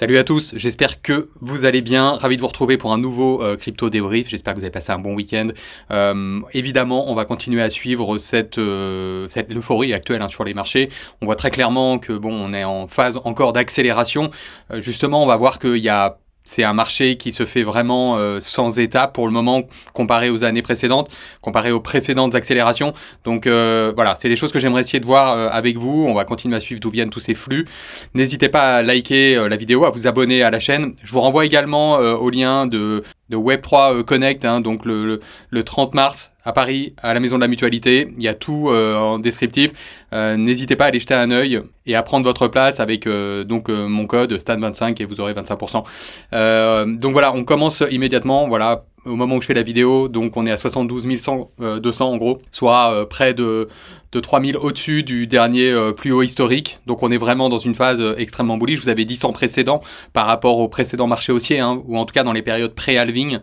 Salut à tous, j'espère que vous allez bien. Ravi de vous retrouver pour un nouveau euh, crypto débrief. J'espère que vous avez passé un bon week-end. Euh, évidemment, on va continuer à suivre cette, euh, cette euphorie actuelle hein, sur les marchés. On voit très clairement que bon, on est en phase encore d'accélération. justement, on va voir qu'il y a c'est un marché qui se fait vraiment euh, sans étape pour le moment comparé aux années précédentes, comparé aux précédentes accélérations. Donc euh, voilà, c'est des choses que j'aimerais essayer de voir euh, avec vous. On va continuer à suivre d'où viennent tous ces flux. N'hésitez pas à liker la vidéo, à vous abonner à la chaîne. Je vous renvoie également au lien de de Web3 euh, Connect, hein, donc le, 30 mars à Paris, à la Maison de la Mutualité. Il y a tout euh, en descriptif. Euh, n'hésitez pas à aller jeter un œil et à prendre votre place avec donc mon code STAN25 et vous aurez 25%. donc voilà, on commence immédiatement. Voilà, au moment où je fais la vidéo, donc on est à 72 200 en gros, soit près de de 3000 au-dessus du dernier euh, plus haut historique. Donc on est vraiment dans une phase euh, extrêmement bullish. Je vous avais dit sans précédent par rapport au précédent marché haussier, hein, ou en tout cas dans les périodes pré-halving.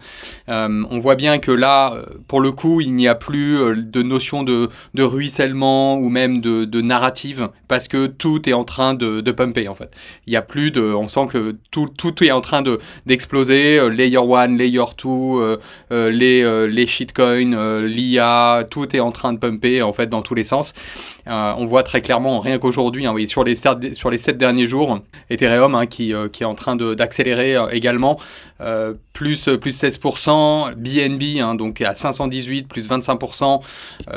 Euh, on voit bien que là, pour le coup, il n'y a plus de notion de, ruissellement ou même de, narrative, parce que tout est en train de, pumper en fait. Il n'y a plus de... On sent que tout, tout est en train de d'exploser. layer 1, Layer 2, les, les shitcoins, l'IA, tout est en train de pumper en fait dans tous les sens. Euh, on voit très clairement, rien qu'aujourd'hui, hein, sur, les, sur les 7 derniers jours, Ethereum hein, qui, euh, qui, est en train d'accélérer euh, également, plus, plus 16%, BNB hein, donc à 518, plus 25%,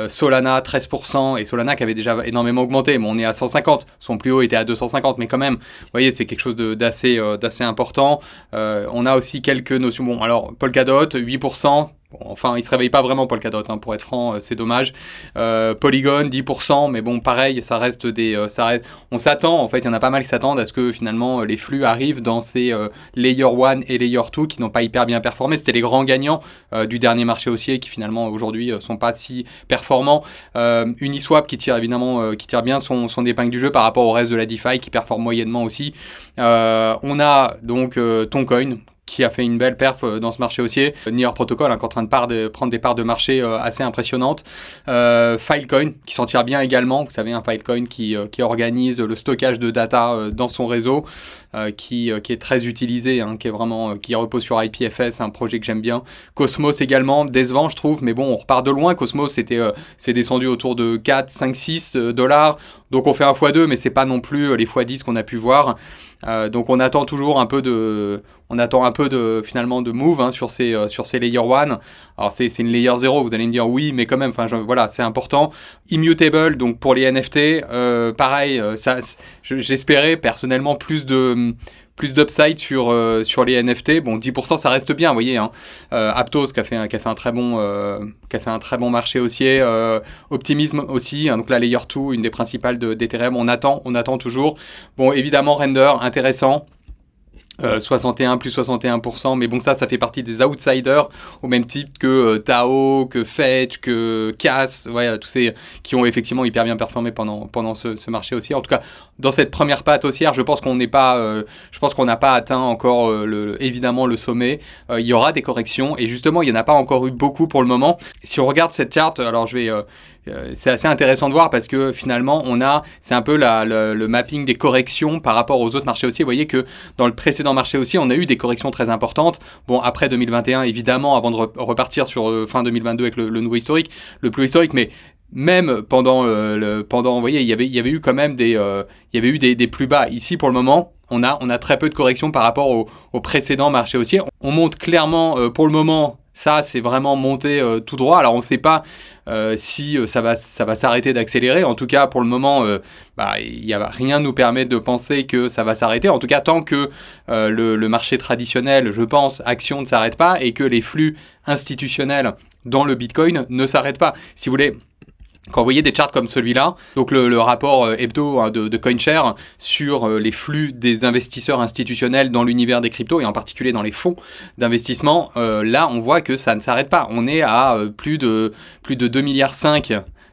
Solana 13%, et Solana qui avait déjà énormément augmenté, mais on est à 150, son plus haut était à 250, mais quand même, vous voyez, c'est quelque chose d'assez important. on a aussi quelques notions, bon alors Polkadot 8%, Bon, enfin, il se réveille pas vraiment pour le hein, pour être franc, euh, c'est dommage. Euh, Polygon 10%, mais bon, pareil, ça reste des, euh, ça reste. On s'attend, en fait, il y en a pas mal qui s'attendent à ce que finalement euh, les flux arrivent dans ces layer 1 et layer 2 qui n'ont pas hyper bien performé. C'était les grands gagnants du dernier marché haussier qui finalement aujourd'hui sont pas si performants. Uniswap qui tire évidemment, qui tire bien son, son épingle du jeu par rapport au reste de la DeFi qui performe moyennement aussi. on a donc Toncoin qui a fait une belle perf euh, dans ce marché haussier. Euh, New York Protocol, hein, qui est en train de, prendre des parts de marché euh, assez impressionnantes. Filecoin, qui s'en tire bien également. Vous savez, un Filecoin qui, qui organise le stockage de data dans son réseau, qui, est très utilisé, hein, qui est vraiment, qui repose sur IPFS, un projet que j'aime bien. Cosmos également, décevant, je trouve, mais bon, on repart de loin. Cosmos, c'était, c'est descendu autour de 4, 5, 6 dollars. Donc on fait un x2, mais c'est pas non plus euh, les x10 qu'on a pu voir. Euh, donc on attend toujours un peu de, on attend un peu de finalement de move hein, sur ces euh, sur ces layer 1. Alors c'est une layer 0, vous allez me dire oui, mais quand même, enfin voilà, c'est important. Immutable, donc pour les NFT, pareil, ça j'espérais personnellement plus de plus d'upside sur, euh, sur les NFT. Bon, 10%, ça reste bien, vous voyez. Hein. Euh, Aptos, qui a, fait, un très bon, euh, un très bon marché haussier. optimisme aussi. Hein, donc la Layer 2, une des principales d'Ethereum. on attend, on attend toujours. Bon, évidemment, Render, intéressant. 61 euh, plus 61%, mais bon ça, ça fait partie des outsiders, au même titre que euh, Tao, que Fetch, que Cass, voilà euh, tous ces qui ont effectivement hyper bien performé pendant, pendant ce, marché aussi. En tout cas, dans cette première patte haussière, je pense qu'on n'est pas, je pense qu'on n'a pas atteint encore le, évidemment le sommet. il y aura des corrections et justement, il n'y en a pas encore eu beaucoup pour le moment. Si on regarde cette charte, alors je vais euh, c'est assez intéressant de voir parce que finalement, on a, c'est un peu la, le mapping des corrections par rapport aux autres marchés haussiers. Vous voyez que dans le précédent marché aussi on a eu des corrections très importantes. Bon, après 2021, évidemment, avant de repartir sur euh, fin 2022 avec le, nouveau historique, le plus historique, mais même pendant euh, le pendant vous voyez il y avait il y avait eu quand même des il y avait eu des, plus bas ici pour le moment on a on a très peu de corrections par rapport au, précédent marché haussier on monte clairement pour le moment ça, c'est vraiment monté euh, tout droit. Alors, on ne sait pas euh, si euh, ça va, ça va s'arrêter d'accélérer. En tout cas, pour le moment, bah, il n'y a, rien nous permet de penser que ça va s'arrêter. En tout cas, tant que le, marché traditionnel, je pense, action ne s'arrête pas et que les flux institutionnels dans le Bitcoin ne s'arrêtent pas. Si vous voulez, quand vous voyez des charts comme celui-là, donc le, rapport euh, hebdo hein, de, de, CoinShare sur euh, les flux des investisseurs institutionnels dans l'univers des cryptos et en particulier dans les fonds d'investissement, euh, là on voit que ça ne s'arrête pas. On est à plus de plus de 2 milliards 5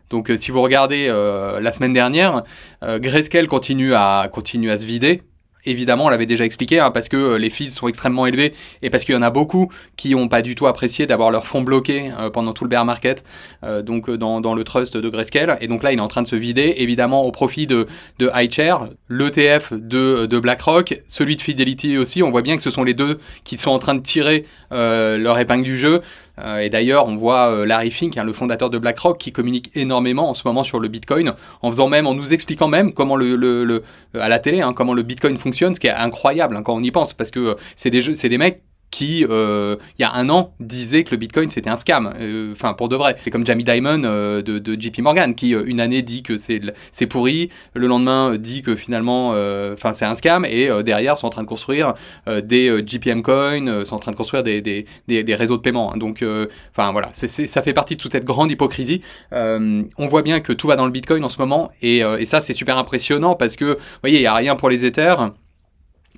donc si vous regardez la semaine dernière, euh, Grayscale continue à continue à se vider évidemment, on l'avait déjà expliqué, hein, parce que euh, les fees sont extrêmement élevés et parce qu'il y en a beaucoup qui n'ont pas du tout apprécié d'avoir leur fonds bloqués euh, pendant tout le bear market, euh, donc dans, le trust de Grayscale. Et donc là, il est en train de se vider, évidemment, au profit de, de chair l'ETF de, de, BlackRock, celui de Fidelity aussi. On voit bien que ce sont les deux qui sont en train de tirer leur épingle du jeu. Euh, et d'ailleurs, on voit euh, Larry Fink, hein, le fondateur de BlackRock, qui communique énormément en ce moment sur le Bitcoin, en faisant même, en nous expliquant même comment le, euh, à la télé, hein, comment le Bitcoin fonctionne, ce qui est incroyable hein, quand on y pense, parce que c'est des jeux, c'est des mecs qui, euh, il y a un an, disait que le Bitcoin c'était un scam, euh, enfin pour de vrai. C'est comme Jamie Dimon euh, de, de, JP Morgan qui euh, une année dit que c'est pourri, le lendemain dit que finalement, enfin c'est un scam et derrière sont en train de construire des GPM coins, sont en train de construire des, des, des, des réseaux de paiement. Donc, enfin voilà, c ça fait partie de toute cette grande hypocrisie. on voit bien que tout va dans le Bitcoin en ce moment et, et ça c'est super impressionnant parce que, vous voyez, il y a rien pour les Ethers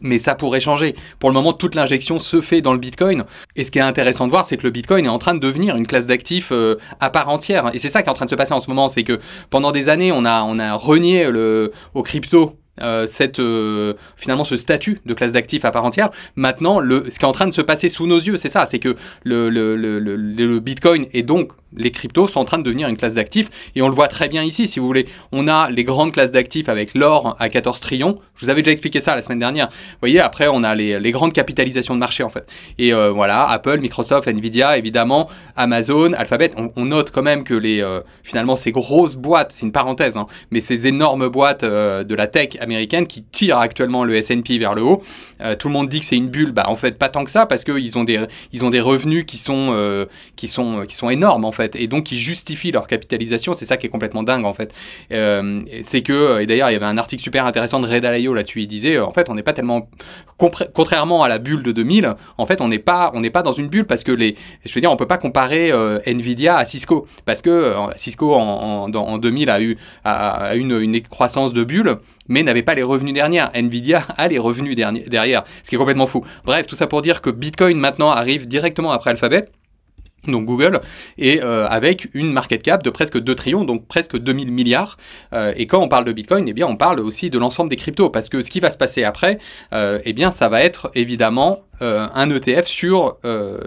mais ça pourrait changer. Pour le moment, toute l'injection se fait dans le Bitcoin. Et ce qui est intéressant de voir, c'est que le Bitcoin est en train de devenir une classe d'actifs euh, à part entière. Et c'est ça qui est en train de se passer en ce moment, c'est que pendant des années, on a on a renié le au crypto euh, cette, euh, finalement ce statut de classe d'actifs à part entière. Maintenant, le, ce qui est en train de se passer sous nos yeux, c'est ça, c'est que le, le, le, le, Bitcoin et donc les cryptos sont en train de devenir une classe d'actifs et on le voit très bien ici, si vous voulez. On a les grandes classes d'actifs avec l'or à 14 trillions. Je vous avais déjà expliqué ça la semaine dernière. Vous voyez, après, on a les, les grandes capitalisations de marché en fait. Et euh, voilà, Apple, Microsoft, Nvidia, évidemment, Amazon, Alphabet. On, note quand même que les, finalement ces grosses boîtes, c'est une parenthèse, hein, mais ces énormes boîtes de la tech américaine qui tire actuellement le S&P vers le haut. Euh, tout le monde dit que c'est une bulle, bah en fait pas tant que ça parce qu'ils ont des ils ont des revenus qui sont euh, qui sont euh, qui sont énormes en fait et donc qui justifient leur capitalisation. C'est ça qui est complètement dingue en fait. c'est que et d'ailleurs il y avait un article super intéressant de Ray Dalio là-dessus. Il disait en fait on n'est pas tellement contrairement à la bulle de 2000, en fait on n'est pas on n'est pas dans une bulle parce que les je veux dire on peut pas comparer Nvidia à Cisco parce que Cisco en, en, 2000 a eu une, une croissance de bulle mais n'avait pas les revenus derrière. Nvidia a les revenus derrière, ce qui est complètement fou. Bref, tout ça pour dire que Bitcoin maintenant arrive directement après Alphabet donc Google, et euh, avec une market cap de presque 2 trillions, donc presque 2000 milliards. Euh, et quand on parle de Bitcoin, eh bien, on parle aussi de l'ensemble des cryptos, parce que ce qui va se passer après, euh, eh bien, ça va être évidemment euh, un ETF sur, euh,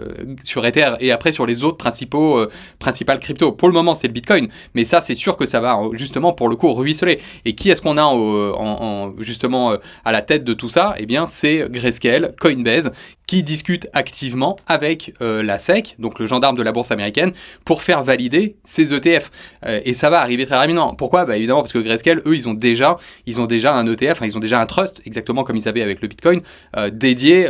sur Ether et après sur les autres principaux euh, principales cryptos. Pour le moment, c'est le Bitcoin, mais ça, c'est sûr que ça va justement pour le coup ruisseler. Et qui est-ce qu'on a en, en, justement à la tête de tout ça Eh bien, c'est Grayscale, Coinbase, qui discute activement avec la SEC, donc le gendarme de la bourse américaine, pour faire valider ces ETF. et ça va arriver très rapidement. Pourquoi bah, Évidemment parce que Grayscale, eux, ils ont déjà, ils ont déjà un ETF, enfin, ils ont déjà un trust, exactement comme ils avaient avec le Bitcoin, euh, dédié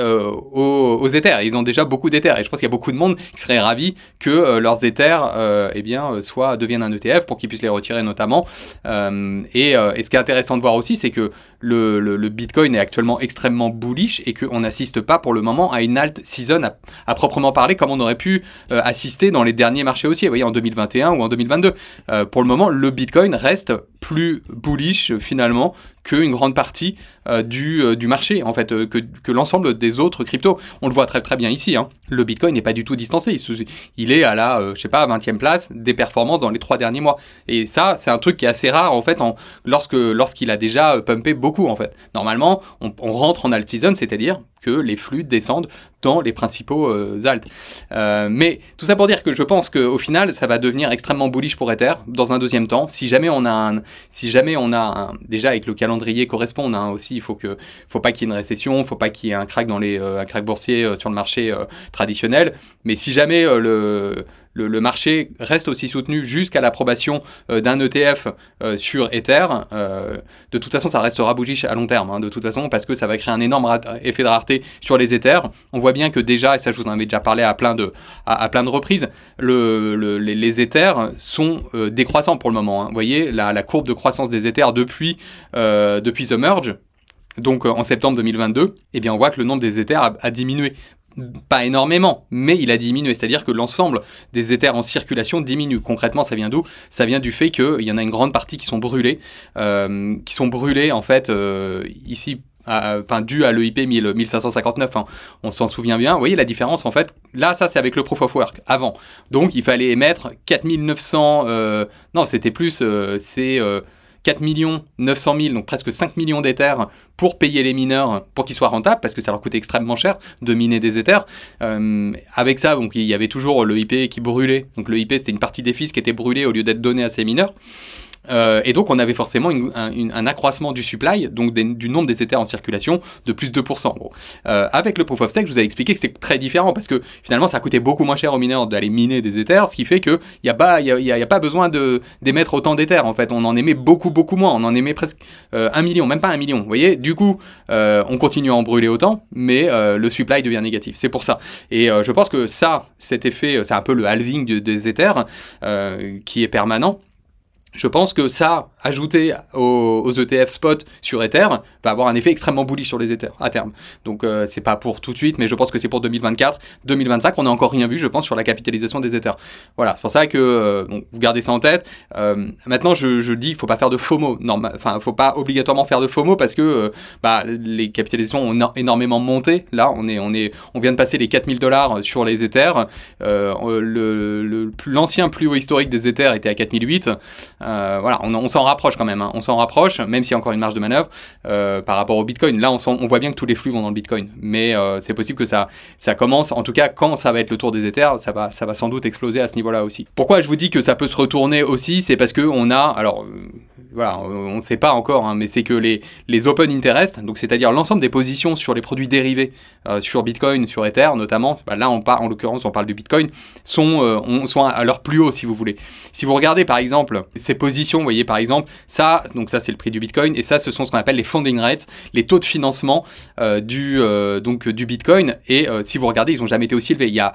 aux, aux, Ils ont déjà beaucoup d'éthers. Et je pense qu'il y a beaucoup de monde qui serait ravi que euh, leurs éthers euh, eh bien, euh, soit deviennent un ETF pour qu'ils puissent les retirer notamment. et ce qui est intéressant de voir aussi, c'est que le, Bitcoin est actuellement extrêmement bullish et qu'on n'assiste pas pour le moment à une alt season à, proprement parler comme on aurait pu euh, assister dans les derniers marchés haussiers, vous voyez, en 2021 ou en 2022. Euh, pour le moment, le Bitcoin reste plus bullish euh, finalement qu'une grande partie du, marché, en fait, que, l'ensemble des autres cryptos. On le voit très très bien ici. Hein le Bitcoin n'est pas du tout distancé. Il, est à la, euh, je sais pas, 20e place des performances dans les trois derniers mois. Et ça, c'est un truc qui est assez rare en fait, en, lorsque lorsqu'il a déjà euh, pumpé beaucoup en fait. Normalement, on rentre en alt season, c'est-à-dire que les flux descendent dans les principaux euh, alt. Euh, mais tout ça pour dire que je pense qu'au final, ça va devenir extrêmement bullish pour Ether dans un deuxième temps. Si jamais on a un, si jamais on a déjà avec le calendrier correspond, hein, aussi, il faut que, faut pas qu'il y ait une récession, faut pas qu'il y ait un crack dans les, euh, un crack boursier sur le marché traditionnel. Mais si jamais le le, marché reste aussi soutenu jusqu'à l'approbation euh, d'un ETF euh, sur Ether. Euh, de toute façon, ça restera bougiche à long terme, hein, de toute façon, parce que ça va créer un énorme effet de rareté sur les Ethers. On voit bien que déjà, et ça je vous en avais déjà parlé à plein de, à, plein de reprises, les, Ethers sont décroissants pour le moment. Hein. Vous voyez, la, courbe de croissance des Ethers depuis, depuis The Merge, donc en septembre 2022, eh bien on voit que le nombre des Ethers a diminué pas énormément, mais il a diminué. C'est-à-dire que l'ensemble des éthers en circulation diminue. Concrètement, ça vient d'où Ça vient du fait qu'il y en a une grande partie qui sont brûlés, euh, qui sont brûlés en fait euh, ici enfin dû à l'EIP 1559, hein. on s'en souvient bien. Vous voyez la différence en fait Là, ça c'est avec le Proof of Work avant. Donc il fallait émettre 4900, euh, non c'était plus, c'est 4 900 000, donc presque 5 millions d'éthers pour payer les mineurs pour qu'ils soient rentables, parce que ça leur coûtait extrêmement cher de miner des éthers. Euh, avec ça, donc il y avait toujours le IP qui brûlait. Donc le IP, c'était une partie des fils qui était brûlée au lieu d'être donnée à ces mineurs. Euh, et donc, on avait forcément une, un, un, accroissement du supply, donc des, du nombre des éthers en circulation, de plus de 2%. gros. Euh, avec le proof of stake, je vous ai expliqué que c'était très différent parce que finalement, ça coûtait beaucoup moins cher aux mineurs d'aller miner des éthers, ce qui fait qu'il n'y a, pas, y a, pas besoin d'émettre autant d'éthers. En fait, on en émet beaucoup, beaucoup moins. On en émet presque euh, un million, même pas un million. Vous voyez, du coup, euh, on continue à en brûler autant, mais le supply devient négatif. C'est pour ça. Et je pense que ça, cet effet, c'est un peu le halving des éthers qui est permanent je pense que ça, ajouté aux, ETF spot sur Ether, va avoir un effet extrêmement bullish sur les Ether à terme. Donc euh, c'est pas pour tout de suite, mais je pense que c'est pour 2024, 2025. On n'a encore rien vu, je pense, sur la capitalisation des Ether. Voilà, c'est pour ça que euh, vous gardez ça en tête. Euh, maintenant, je, dis, il faut pas faire de FOMO. Enfin, faut pas obligatoirement faire de FOMO parce que bah, les capitalisations ont énormément monté. Là, on est, on est, on vient de passer les 4000 dollars sur les Ethers. L'ancien plus haut historique des Ether était à 4008. Euh, voilà, on, s'en rapproche quand même. Hein. On s'en rapproche, même s'il y a encore une marge de manœuvre euh, par rapport au Bitcoin. Là, on, voit bien que tous les flux vont dans le Bitcoin, mais euh, c'est possible que ça, ça commence. En tout cas, quand ça va être le tour des Ethers, ça va, ça va sans doute exploser à ce niveau-là aussi. Pourquoi je vous dis que ça peut se retourner aussi, c'est parce que on a, alors voilà, on ne sait pas encore, hein, mais c'est que les, les open interest, donc c'est-à-dire l'ensemble des positions sur les produits dérivés, euh, sur Bitcoin, sur Ether notamment, bah là on parle, en l'occurrence on parle du Bitcoin, sont, euh, on, sont à leur plus haut si vous voulez. Si vous regardez par exemple ces positions, vous voyez par exemple ça, donc ça c'est le prix du Bitcoin, et ça ce sont ce qu'on appelle les funding rates, les taux de financement euh, du, donc, du Bitcoin, et si vous regardez, ils n'ont jamais été aussi élevés. Il y a,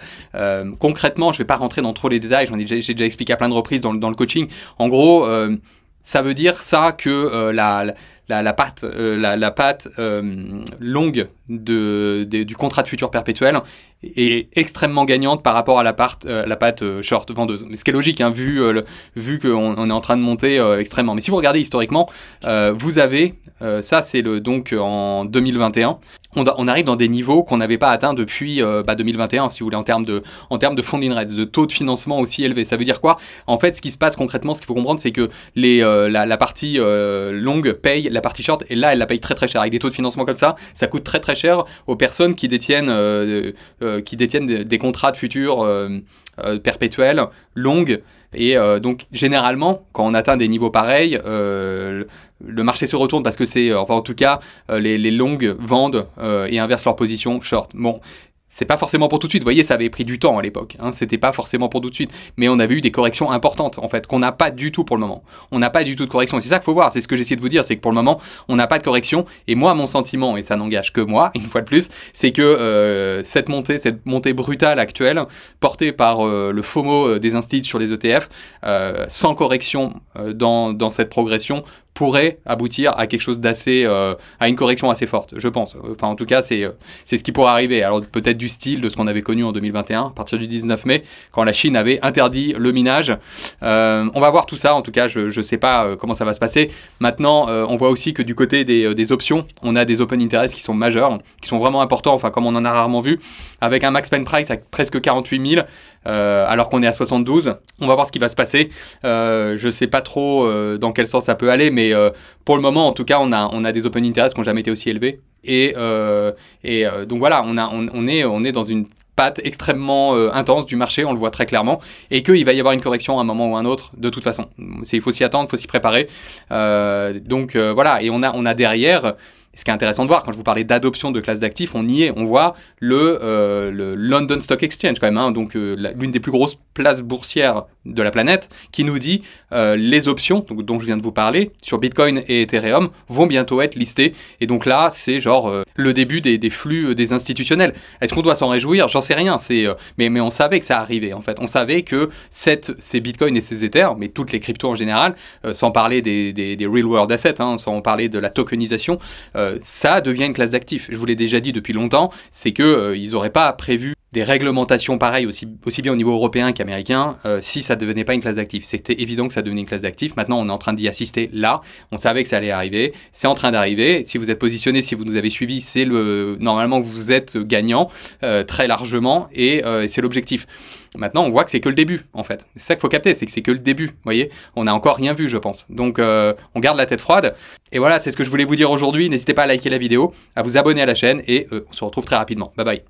concrètement, je ne vais pas rentrer dans trop les détails, j'en ai, j'ai déjà expliqué à plein de reprises dans, dans le coaching, en gros ça veut dire ça que euh, la, la, patte, la, euh, euh, longue de, du contrat de futur perpétuel est extrêmement gagnante par rapport à la, pâte la patte short vendeuse. ce qui est logique, hein, vu, vu qu'on est en train de monter extrêmement. Mais si vous regardez historiquement, vous avez, ça c'est le donc en 2021, on, arrive dans des niveaux qu'on n'avait pas atteints depuis 2021, euh, bah, si vous voulez, en termes de, en termes de funding rate, de taux de financement aussi élevé. Ça veut dire quoi En fait, ce qui se passe concrètement, ce qu'il faut comprendre, c'est que les, euh, la, partie euh, longue paye la partie short, et là, elle la paye très très cher. Avec des taux de financement comme ça, ça coûte très très cher aux personnes qui détiennent, qui détiennent des, contrats de futurs perpétuels, longs, et euh, donc, généralement, quand on atteint des niveaux pareils, euh, le marché se retourne parce que c'est, euh, enfin en tout cas, les, longues vendent et inversent leur position short. Bon, c'est pas forcément pour tout de suite. Vous voyez, ça avait pris du temps à l'époque. Hein. C'était pas forcément pour tout de suite. Mais on avait eu des corrections importantes, en fait, qu'on n'a pas du tout pour le moment. On n'a pas du tout de correction. C'est ça qu'il faut voir. C'est ce que j'essaie de vous dire. C'est que pour le moment, on n'a pas de correction. Et moi, mon sentiment, et ça n'engage que moi, une fois de plus, c'est que euh, cette montée, cette montée brutale actuelle, portée par euh, le FOMO euh, des instituts sur les ETF, sans correction dans, dans cette progression, pourrait aboutir à quelque chose d'assez, euh, à une correction assez forte, je pense. Enfin, en tout cas, c'est euh, c'est ce qui pourrait arriver. Alors peut-être du style de ce qu'on avait connu en 2021, à partir du 19 mai, quand la Chine avait interdit le minage. Euh, on va voir tout ça. En tout cas, je je sais pas comment ça va se passer. Maintenant, on voit aussi que du côté des, des, options, on a des open interest qui sont majeurs, qui sont vraiment importants. Enfin, comme on en a rarement vu, avec un max pen price à presque 48 000. Euh, alors qu'on est à 72. On va voir ce qui va se passer. Euh, je ne sais pas trop euh, dans quel sens ça peut aller, mais pour le moment, en tout cas, on a, on a des open interest qui n'ont jamais été aussi élevés. Et, et donc voilà, on, a, on, est, on est dans une patte extrêmement intense du marché, on le voit très clairement, et qu'il va y avoir une correction à un moment ou à un autre, de toute façon. Il faut s'y attendre, il faut s'y préparer. donc voilà, et on a, on a derrière ce qui est intéressant de voir, quand je vous parlais d'adoption de classes d'actifs, on y est, on voit le, euh, le London Stock Exchange quand même, hein. donc euh, l'une des plus grosses places boursières de la planète, qui nous dit euh, les options donc, dont je viens de vous parler sur Bitcoin et Ethereum vont bientôt être listées. Et donc là, c'est genre le début des, flux des institutionnels. Est-ce qu'on doit s'en réjouir J'en sais rien. C'est mais, mais on savait que ça arrivait en fait. On savait que cette, ces Bitcoin et ces Ethers, mais toutes les cryptos en général, sans parler des, real world assets, hein, sans parler de la tokenisation. Euh, ça devient une classe d'actifs. Je vous l'ai déjà dit depuis longtemps, c'est que euh, ils n'auraient pas prévu des réglementations pareilles, aussi, aussi bien au niveau européen qu'américain, euh, si ça devenait pas une classe d'actifs. C'était évident que ça devenait une classe d'actifs. Maintenant, on est en train d'y assister là. On savait que ça allait arriver. C'est en train d'arriver. Si vous êtes positionné, si vous nous avez suivis, c'est le normalement vous êtes gagnant euh, très largement euh, et c'est l'objectif. Maintenant, on voit que c'est que le début en fait. C'est ça qu'il faut capter, c'est que c'est que le début. Vous voyez, on n'a encore rien vu, je pense. Donc, on garde la tête froide. Et voilà, c'est ce que je voulais vous dire aujourd'hui. N'hésitez pas à liker la vidéo, à vous abonner à la chaîne et on se retrouve très rapidement. Bye bye.